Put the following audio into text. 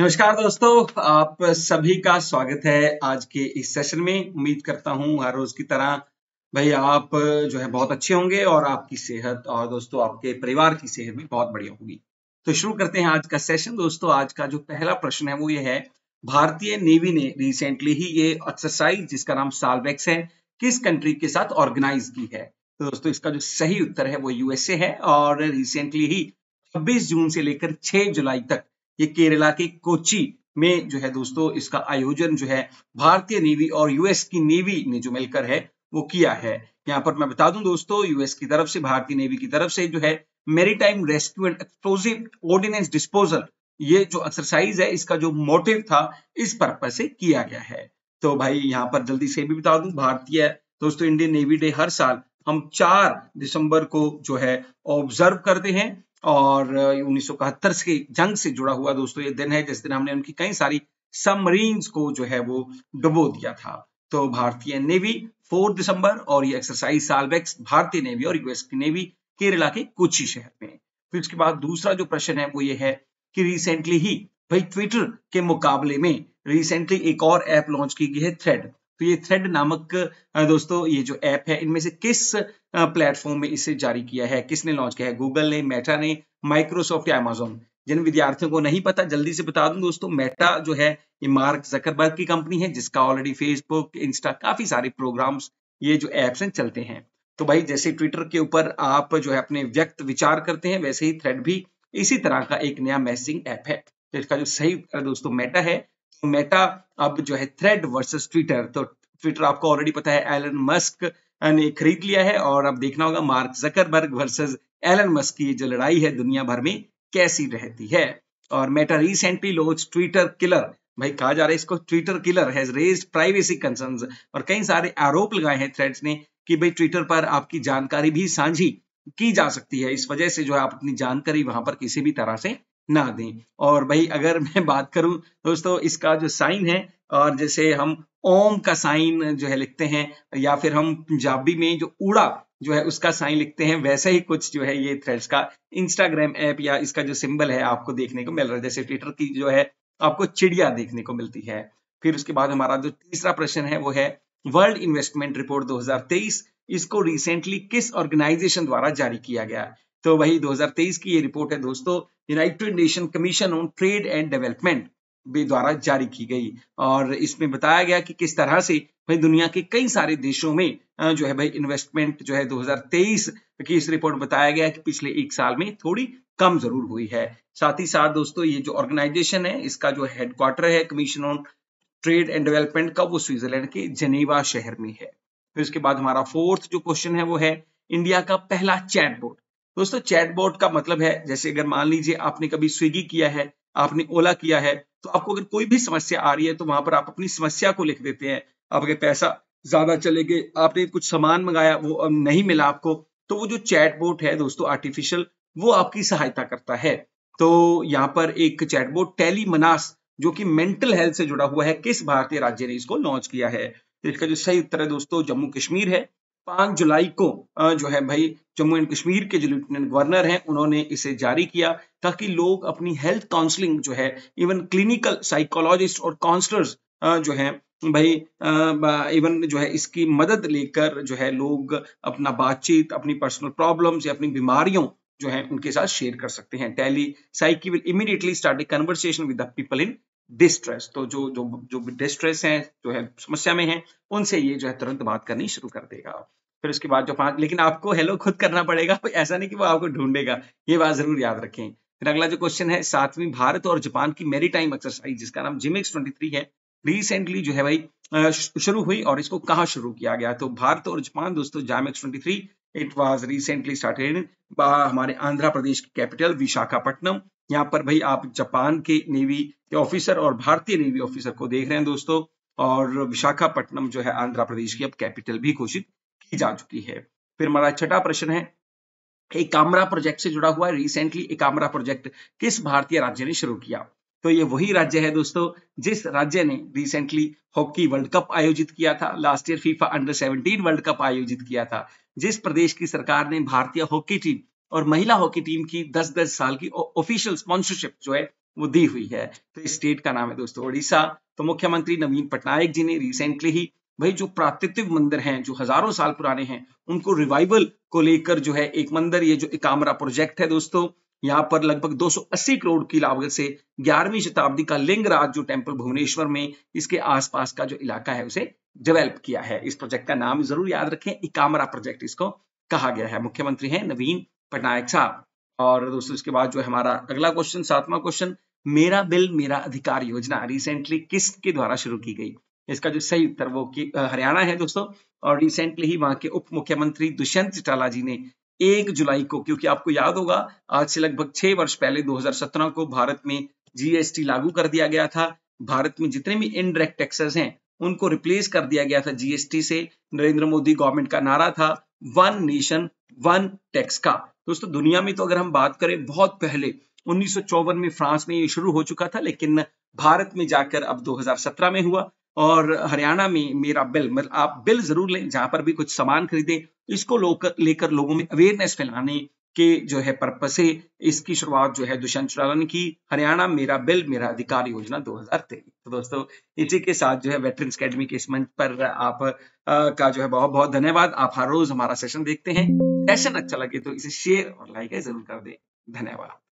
नमस्कार दोस्तों आप सभी का स्वागत है आज के इस सेशन में उम्मीद करता हूं हर रोज की तरह भाई आप जो है बहुत अच्छे होंगे और आपकी सेहत और दोस्तों आपके परिवार की सेहत भी बहुत बढ़िया होगी तो शुरू करते हैं आज का सेशन दोस्तों आज का जो पहला प्रश्न है वो ये है भारतीय नेवी ने रिसेंटली ही ये एक्सरसाइज जिसका नाम सालवेक्स है किस कंट्री के साथ ऑर्गेनाइज की है तो दोस्तों इसका जो सही उत्तर है वो यूएसए है और रिसेंटली ही छब्बीस जून से लेकर छह जुलाई तक ये केरला के कोची में जो है दोस्तों इसका आयोजन जो है भारतीय नेवी और यूएस की नेवी ने जो मिलकर है वो किया है यहाँ पर मैं बता दूं दोस्तों यूएस की तरफ से भारतीय नेवी की तरफ से जो है maritime rescue and explosive ordnance disposal ये जो एक्सरसाइज है इसका जो मोटिव था इस पर्पज से किया गया है तो भाई यहाँ पर जल्दी से भी बता दूं भारतीय दोस्तों इंडियन नेवी डे हर साल हम चार दिसंबर को जो है ऑब्जर्व करते हैं और उन्नीस से जंग से जुड़ा हुआ दोस्तों ये दिन है जिस दिन हमने उनकी कई सारी सबमरीन्स को जो है वो डुबो दिया था तो भारतीय नेवी 4 दिसंबर और ये एक्सरसाइज सालवेक्स भारतीय नेवी और यूएस की नेवी केरला के कोची शहर में फिर उसके बाद दूसरा जो प्रश्न है वो ये है कि रिसेंटली ही भाई ट्विटर के मुकाबले में रिसेंटली एक और ऐप लॉन्च की गई है थ्रेड तो ये थ्रेड नामक दोस्तों ये जो ऐप है इनमें से किस प्लेटफॉर्म में इसे जारी किया है किसने लॉन्च किया है गूगल ने मेटा ने माइक्रोसॉफ्ट या अमेजोन जिन विद्यार्थियों को नहीं पता जल्दी से बता दूं दोस्तों मेटा जो है ये मार्क जकरबर्ग की कंपनी है जिसका ऑलरेडी फेसबुक इंस्टा काफी सारे प्रोग्राम्स ये जो एप्स हैं चलते हैं तो भाई जैसे ट्विटर के ऊपर आप जो है अपने व्यक्त विचार करते हैं वैसे ही थ्रेड भी इसी तरह का एक नया मैसेजिंग ऐप है तो इसका जो सही दोस्तों मेटा है तो मेटा अब जो है थ्रेड वर्सेस ट्विटर तो ट्विटर आपको ऑलरेडी पता है एलन मस्क ने खरीद लिया है और अब देखना होगा Mark Zuckerberg versus Elon Musk की जो लड़ाई है दुनिया भर में कैसी रहती है और Meta recently launch Twitter killer भाई कहा जा रहा है इसको Twitter killer has raise privacy concern और कई सारे आरोप लगाए हैं थ्रेड्स ने कि भाई ट्विटर पर आपकी जानकारी भी साझी की जा सकती है इस वजह से जो है आप अपनी जानकारी वहां पर किसी भी तरह से ना दें और भाई अगर मैं बात करूं दोस्तों इसका जो साइन है और जैसे हम ओम का साइन जो है लिखते हैं या फिर हम पंजाबी में जो उड़ा जो है उसका साइन लिखते हैं वैसे ही कुछ जो है ये थ्रेड्स का इंस्टाग्राम ऐप या इसका जो सिंबल है आपको देखने को मिल रहा है जैसे ट्विटर की जो है आपको चिड़िया देखने को मिलती है फिर उसके बाद हमारा जो तीसरा प्रश्न है वो है वर्ल्ड इन्वेस्टमेंट रिपोर्ट 2023 इसको रिसेंटली किस ऑर्गेनाइजेशन द्वारा जारी किया गया तो वही 2023 की ये रिपोर्ट है दोस्तों United Nation Commission on Trade and Development भी द्वारा जारी की गई और इसमें बताया गया कि किस तरह से भाई दुनिया के कई सारे देशों में जो है भाई इन्वेस्टमेंट जो है 2023 की इस रिपोर्ट बताया गया कि पिछले एक साल में थोड़ी कम जरूर हुई है साथ ही साथ दोस्तों ये जो ऑर्गेनाइजेशन है इसका जो हेडक्वार्टर है Commission on Trade and Development का वो स्विट्जरलैंड के जनेवा शहर में है फिर उसके बाद हमारा फोर्थ जो क्वेश्चन है वो है इंडिया का पहला बोर्ड दोस्तों चैटबॉट का मतलब है जैसे अगर मान लीजिए आपने कभी स्विगी किया है आपने ओला किया है तो आपको अगर कोई भी समस्या आ रही है तो वहां पर आप अपनी समस्या को लिख देते हैं आपके पैसा ज्यादा चले गए आपने कुछ सामान मंगाया वो नहीं मिला आपको तो वो जो चैटबोट है दोस्तों आर्टिफिशियल वो आपकी सहायता करता है तो यहाँ पर एक चैटबोट टेली मनास जो कि मेंटल हेल्थ से जुड़ा हुआ है किस भारतीय राज्य ने इसको लॉन्च किया है तो इसका जो सही उत्तर है दोस्तों जम्मू कश्मीर है पांच जुलाई को जो है भाई जम्मू एंड कश्मीर के जो लेफ्टिनेंट गवर्नर हैं उन्होंने इसे जारी किया ताकि लोग अपनी हेल्थ काउंसलिंग जो है इवन क्लिनिकल साइकोलॉजिस्ट और काउंसलर्स जो है भाई इवन जो है इसकी मदद लेकर जो है लोग अपना बातचीत अपनी पर्सनल प्रॉब्लम्स या अपनी बीमारियों जो है उनके साथ शेयर कर सकते हैं tele psyche will immediately start a conversation with the people in distress तो जो जो जो डिस्ट्रेस है जो है समस्या में है उनसे ये जो है तुरंत बात करनी शुरू कर देगा फिर उसके बाद जो पांच लेकिन आपको हेलो खुद करना पड़ेगा ऐसा नहीं कि वो आपको ढूंढेगा ये बात जरूर याद रखें फिर अगला जो क्वेश्चन है सातवीं भारत और जापान की मेरी टाइम एक्सरसाइज जिसका नाम जिमिक्स ट्वेंटी है रिसेंटली जो है भाई शुरू हुई और इसको कहाँ शुरू किया गया तो भारत और जापान दोस्तों JIMEX twenty it was recently started हमारे आंध्र प्रदेश की कैपिटल विशाखापट्टनम यहाँ पर भाई आप जापान के नेवी के ऑफिसर और भारतीय नेवी ऑफिसर को देख रहे हैं दोस्तों और विशाखापट्टनम जो है आंध्र प्रदेश की अब कैपिटल भी घोषित की जा चुकी है फिर हमारा छठा प्रश्न है एक कामरा प्रोजेक्ट से जुड़ा हुआ है रिसेंटली एक कामरा प्रोजेक्ट किस भारतीय राज्य ने शुरू किया तो ये वही राज्य है दोस्तों जिस राज्य ने रिसेंटली हॉकी वर्ल्ड कप आयोजित किया था last year FIFA under 17 world cup आयोजित किया था जिस प्रदेश की सरकार ने भारतीय हॉकी टीम और महिला हॉकी टीम की दस दस साल की ऑफिशियल स्पॉन्सरशिप जो है वो दी हुई है तो इस स्टेट का नाम है दोस्तों उड़ीसा तो मुख्यमंत्री नवीन पटनायक जी ने रिसेंटली ही भाई जो प्राकृतिक मंदिर हैं जो हजारों साल पुराने हैं उनको रिवाइवल को लेकर जो है एक मंदिर ये जो एकामरा प्रोजेक्ट है दोस्तों यहाँ पर लगभग 280 करोड़ की लागत से 11वीं शताब्दी का लिंगराज जो टेम्पल भुवनेश्वर में इसके आसपास का जो इलाका है उसे डेवलप किया है इस प्रोजेक्ट का नाम जरूर याद रखें इकामरा प्रोजेक्ट इसको कहा गया है मुख्यमंत्री हैं नवीन पटनायक साहब और दोस्तों इसके बाद जो है हमारा अगला क्वेश्चन सातवां क्वेश्चन मेरा बिल मेरा अधिकार योजना रिसेंटली किस के द्वारा शुरू की गई इसका जो सही उत्तर वो हरियाणा है दोस्तों और रिसेंटली ही वहां के उप मुख्यमंत्री दुष्यंत चौटाला जी ने एक जुलाई को क्योंकि आपको याद होगा आज से लगभग छह वर्ष पहले 2017 को भारत में जीएसटी लागू कर दिया गया था भारत में जितने भी इनडायरेक्ट टैक्सेस हैं उनको रिप्लेस कर दिया गया था जीएसटी से नरेंद्र मोदी गवर्नमेंट का नारा था वन नेशन वन टैक्स का दोस्तों दुनिया में तो अगर हम बात करें बहुत पहले उन्नीस में फ्रांस में ये शुरू हो चुका था लेकिन भारत में जाकर अब 2017 में हुआ और हरियाणा में मेरा बिल मतलब आप बिल जरूर लें जहां पर भी कुछ सामान खरीदें इसको लेकर लोगों में अवेयरनेस फैलाने के जो है पर्पज से इसकी शुरुआत जो है दुष्यंत चौटाला ने की हरियाणा मेरा बिल मेरा अधिकार योजना 2023 तो दोस्तों इसी के साथ जो है वेटरन अकेडमी के इस मंच पर आप आ, का जो है बहुत बहुत धन्यवाद आप हर रोज हमारा सेशन देखते हैं सेशन अच्छा लगे तो इसे शेयर और लाइक जरूर कर दें धन्यवाद